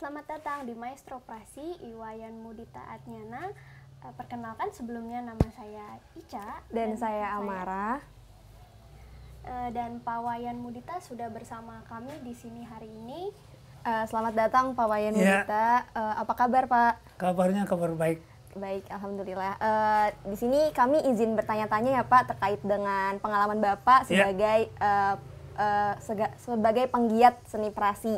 Selamat datang di Maestro Prasi Iwayan Mudita Atnyana. Eh, perkenalkan sebelumnya nama saya Ica dan, dan saya Amara. Saya, eh, dan Pak Wayan Mudita sudah bersama kami di sini hari ini. Eh, selamat datang Pak Wayan ya. Mudita. Apa kabar Pak? Kabarnya kabar baik. Baik, alhamdulillah. di sini kami izin bertanya-tanya ya Pak terkait dengan pengalaman Bapak ya. sebagai yeah. sebagai penggiat seni prasi.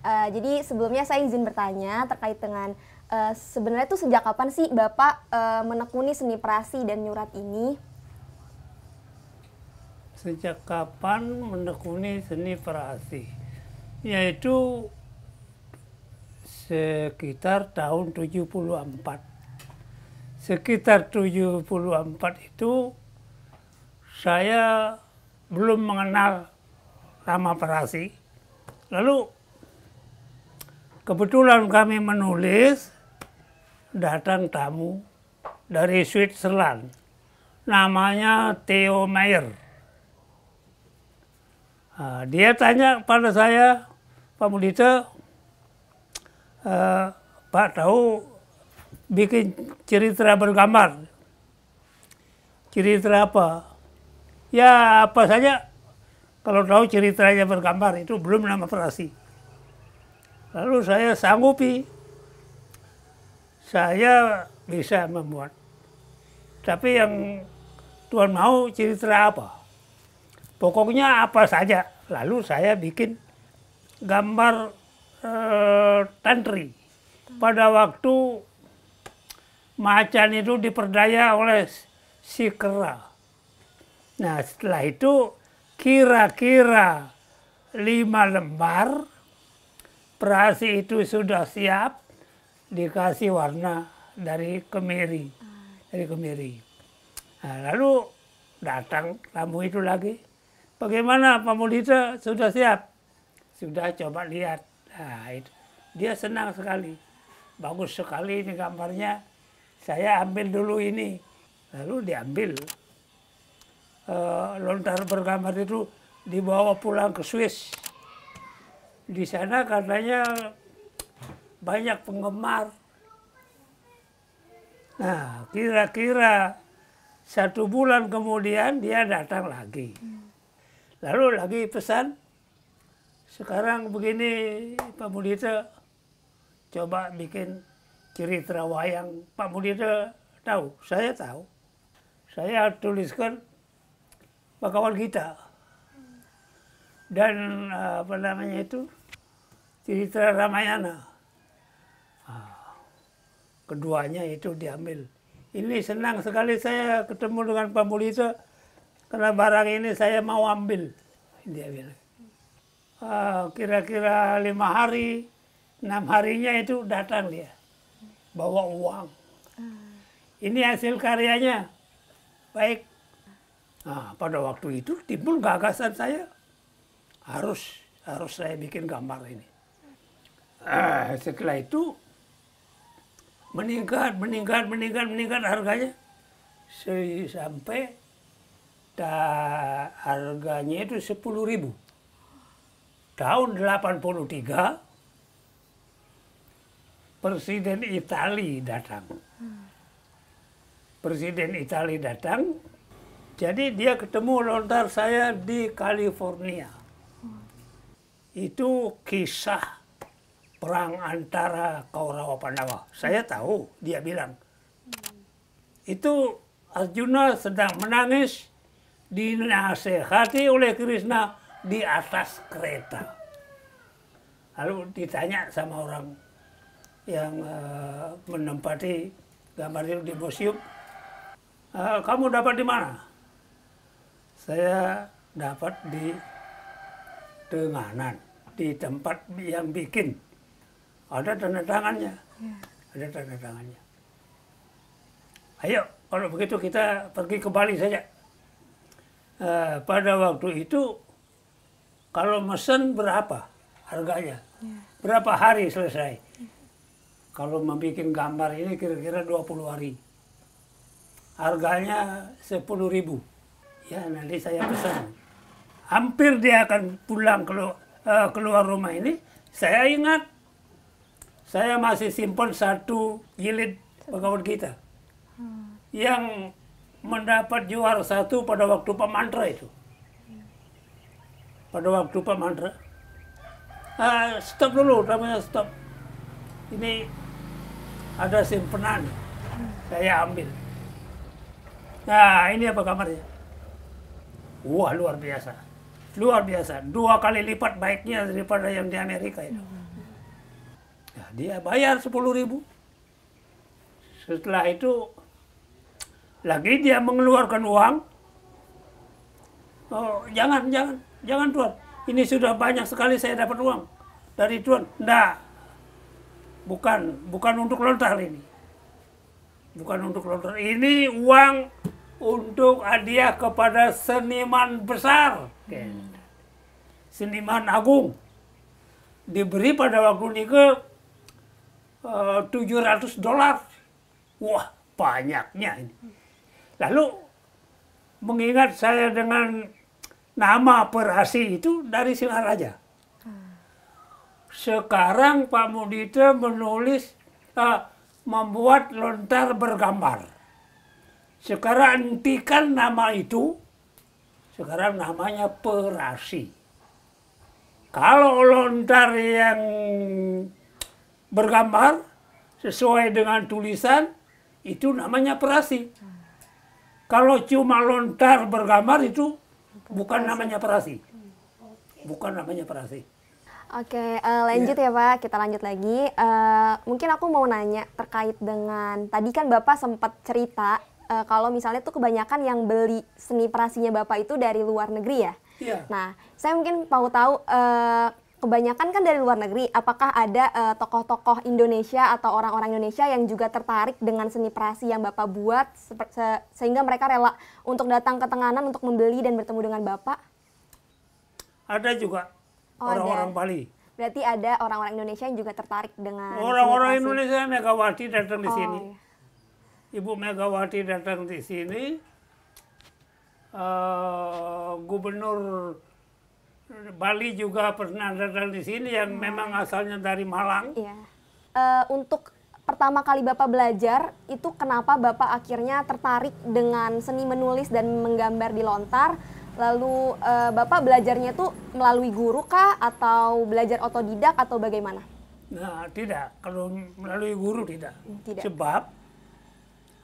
Eh, jadi sebelumnya saya izin bertanya terkait dengan uh, sebenarnya itu sejak kapan sih Bapak uh, menekuni seni perasi dan nyurat ini? Sejak kapan menekuni seni perasi? Yaitu sekitar tahun 74 sekitar 74 itu saya belum mengenal nama Perasi. Lalu Kebetulan kami menulis datang tamu dari Switzerland. Namanya Theo Mayer. Ah, dia tanya pada saya, Pak Mudita, eh, Pak tahu bikin cerita bergambar. Cerita apa? Ya apa saja kalau tahu ceritanya bergambar itu belum nama operasi. Lalu saya sanggupi, saya bisa membuat. Tapi yang Tuhan mau cerita apa? Pokoknya apa saja. Lalu saya bikin gambar eh, tantri. Pada waktu macan itu diperdaya oleh si kera. Nah setelah itu kira-kira lima lembar perasi itu sudah siap dikasih warna dari kemiri, dari kemiri. Nah, lalu datang lampu itu lagi. Bagaimana Pak Mulita sudah siap? Sudah coba lihat. Nah, itu. Dia senang sekali. Bagus sekali ini gambarnya. Saya ambil dulu ini. Lalu diambil. E, lontar bergambar itu dibawa pulang ke Swiss di sana katanya banyak penggemar. Nah, kira-kira satu bulan kemudian dia datang lagi. Hmm. Lalu lagi pesan, sekarang begini Pak Mudita, coba bikin cerita wayang. Pak Mudita tahu, saya tahu. Saya tuliskan Kawan kita. Hmm. Dan eh, apa namanya itu, cerita Ramayana. Ah, keduanya itu diambil. Ini senang sekali saya ketemu dengan Pak Mulita, karena barang ini saya mau ambil. Dia bilang. Ah, kira-kira lima hari, enam harinya itu datang dia. Bawa uang. Ah. Ini hasil karyanya. Baik. Nah, pada waktu itu timbul gagasan saya. Harus, harus saya bikin gambar ini uh, setelah itu meningkat, meningkat, meningkat, meningkat harganya. Sampai ta, harganya itu sepuluh ribu. Tahun 83, Presiden Itali datang. Presiden Itali datang, jadi dia ketemu lontar saya di California. Itu kisah perang antara Kaurawa Pandawa. Saya tahu, dia bilang. Itu Arjuna sedang menangis, dinasehati oleh Krishna di atas kereta. Lalu ditanya sama orang yang uh, menempati gambar itu di museum, eh, kamu dapat di mana? Saya dapat di Tenganan, di tempat yang bikin ada tanda tangannya. Ya. Ada tanda tangannya. Ayo, kalau begitu kita pergi ke Bali saja. Eh, pada waktu itu, kalau mesen berapa harganya? Ya. Berapa hari selesai? Ya. Kalau membuat gambar ini kira-kira 20 hari. Harganya 10 ribu. Ya, nanti saya pesan. Hampir dia akan pulang kalau uh, eh, keluar rumah ini, saya ingat saya masih simpan satu jilid Bhagavad kita hmm. yang mendapat juara satu pada waktu pemantra itu. Pada waktu pemantra. Uh, ah, stop dulu, namanya stop. Ini ada simpenan, saya ambil. Nah, ini apa kamarnya? Wah, luar biasa. Luar biasa. Dua kali lipat baiknya daripada yang di Amerika itu. Hmm dia bayar sepuluh ribu. Setelah itu lagi dia mengeluarkan uang. Oh, jangan, jangan, jangan Tuhan. Ini sudah banyak sekali saya dapat uang dari Tuhan. Tidak, Bukan, bukan untuk lontar ini. Bukan untuk lontar. Ini uang untuk hadiah kepada seniman besar. Hmm. Seniman agung. Diberi pada waktu ini ke. 700 eh, dolar. Wah, banyaknya ini. Lalu mengingat saya dengan nama Perhasi itu dari Singaraja. Ah. Sekarang Pak Mudita menulis uh, membuat lontar bergambar. Sekarang entikan nama itu. Sekarang namanya Perasi. Kalau lontar yang bergambar sesuai dengan tulisan itu namanya perasi. Kalau cuma lontar bergambar itu bukan namanya perasi. Bukan namanya perasi. Oke, uh, lanjut ya. ya Pak. Kita lanjut lagi. Uh, mungkin aku mau nanya terkait dengan tadi kan Bapak sempat cerita uh, kalau misalnya tuh kebanyakan yang beli seni perasinya Bapak itu dari luar negeri ya. Yeah. Nah, saya mungkin mau tahu uh, kebanyakan kan dari luar negeri. Apakah ada eh, tokoh-tokoh uh, Indonesia atau orang-orang Indonesia yang juga tertarik dengan seni perasi yang Bapak buat se se sehingga mereka rela untuk datang ke Tenganan untuk membeli dan bertemu dengan Bapak? Ada juga oh, orang-orang oh, Bali. Berarti ada orang-orang Indonesia yang juga tertarik dengan Orang-orang Indonesia Megawati datang di oh, sini. Iya. Ibu Megawati datang di sini. Uh, gubernur Bali juga pernah datang di sini yang hmm. memang asalnya dari Malang. Iya. Uh, untuk pertama kali Bapak belajar, itu kenapa Bapak akhirnya tertarik dengan seni menulis dan menggambar di lontar? Lalu uh, Bapak belajarnya itu melalui guru kah atau belajar otodidak atau bagaimana? Nah, tidak. Kalau melalui guru tidak. Hmm, tidak. Sebab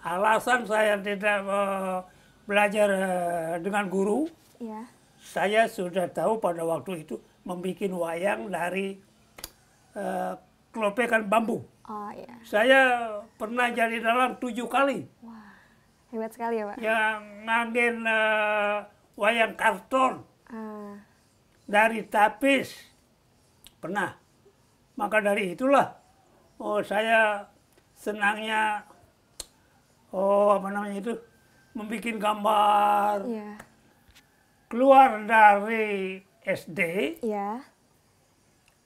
alasan saya tidak uh, belajar uh, dengan guru. Iya saya sudah tahu pada waktu itu membuat wayang dari uh, eh, kelopekan bambu. Oh, iya. Saya pernah jadi dalam tujuh kali. Wah, hebat sekali ya Pak. Yang ngangin uh, wayang karton. Uh. Dari tapis. Pernah. Maka dari itulah oh saya senangnya oh apa namanya itu membuat gambar. Yeah keluar dari SD, ya.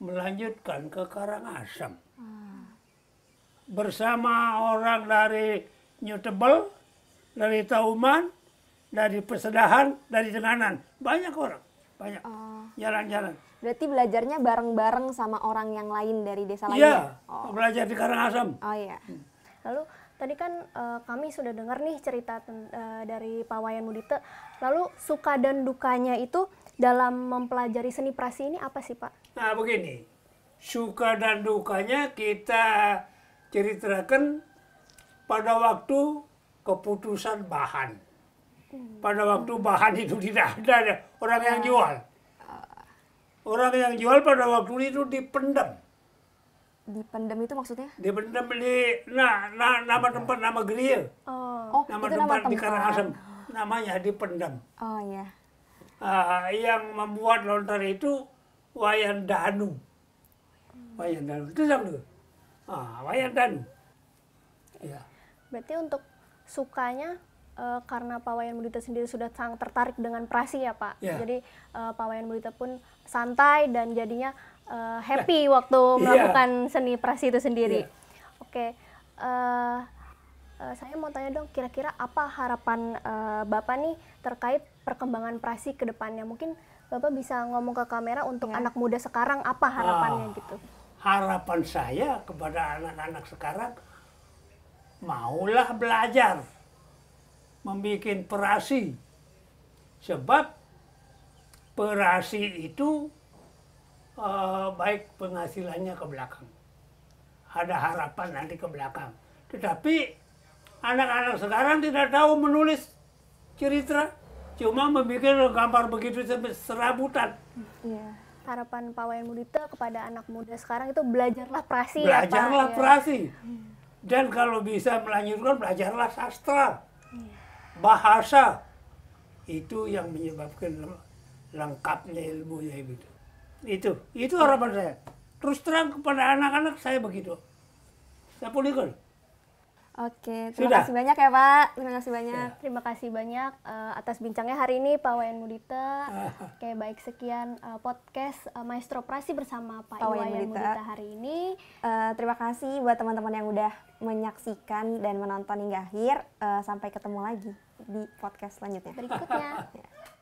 melanjutkan ke Karangasem. Hmm. Bersama orang dari Newtable, dari Tauman, dari Pesedahan, dari Tenganan. Banyak orang, banyak. Oh. Jalan-jalan. Oh. Berarti belajarnya bareng-bareng sama orang yang lain dari desa iya, lain? Iya, oh. belajar di Karangasem. Oh iya. Hmm. Lalu tadi kan uh, kami sudah dengar nih cerita uh, dari Pak Wayan Mudite. Lalu suka dan dukanya itu dalam mempelajari seni prasi ini apa sih Pak? Nah begini, suka dan dukanya kita ceritakan pada waktu keputusan bahan. Hmm. Pada waktu bahan itu tidak ada orang yang ah. jual. Orang yang jual pada waktu itu dipendam dipendam itu maksudnya? Dipendam di nah, nah nama iya. tempat nama gerilya. Oh. oh, nama itu tempat, nama tempat di Karangasem namanya dipendam. Oh iya. Uh, yang membuat lontar itu Wayan Danu. Wayan Danu itu siapa tuh? Ah, Wayan Danu. Ya. Berarti untuk sukanya uh, karena Pak Wayan sendiri sudah sangat tertarik dengan prasi ya Pak. Yeah. Jadi uh, Pak Wayan pun santai dan jadinya uh, happy yeah. waktu iya. melakukan yeah. seni prasi itu sendiri. Yeah. Oke, okay. uh, uh, saya mau tanya dong kira-kira apa harapan uh, Bapak nih terkait perkembangan prasi ke depannya? Mungkin Bapak bisa ngomong ke kamera untuk yeah. anak muda sekarang apa harapannya ah. gitu? Harapan saya kepada anak-anak sekarang maulah belajar membuat perasi. Sebab perasi itu eh, baik penghasilannya ke belakang. Ada harapan nanti ke belakang. Tetapi anak-anak sekarang tidak tahu menulis cerita. Cuma membuat gambar begitu serabutan. Iya. Harapan Pak Wayan Mudita kepada anak muda sekarang itu belajarlah perasi. Belajarlah ya, Pak? Iya. prasi. Dan kalau bisa melanjutkan belajarlah sastra. Iya bahasa itu yang menyebabkan lengkapnya ilmu ya itu. Itu, itu harapan saya. Terus terang kepada anak-anak saya begitu. Saya poligol. Oke, terima Sudah. kasih banyak ya Pak. Terima kasih banyak. Ya. Terima kasih banyak uh, atas bincangnya hari ini Pak Wayan Mudita. Ah. Oke, baik sekian uh, podcast uh, Maestro Prasi bersama Pak, Pak Wayan Mudita. Mudita hari ini. Uh, terima kasih buat teman-teman yang udah menyaksikan dan menonton hingga akhir. Uh, sampai ketemu lagi di podcast selanjutnya. Berikutnya. Ya.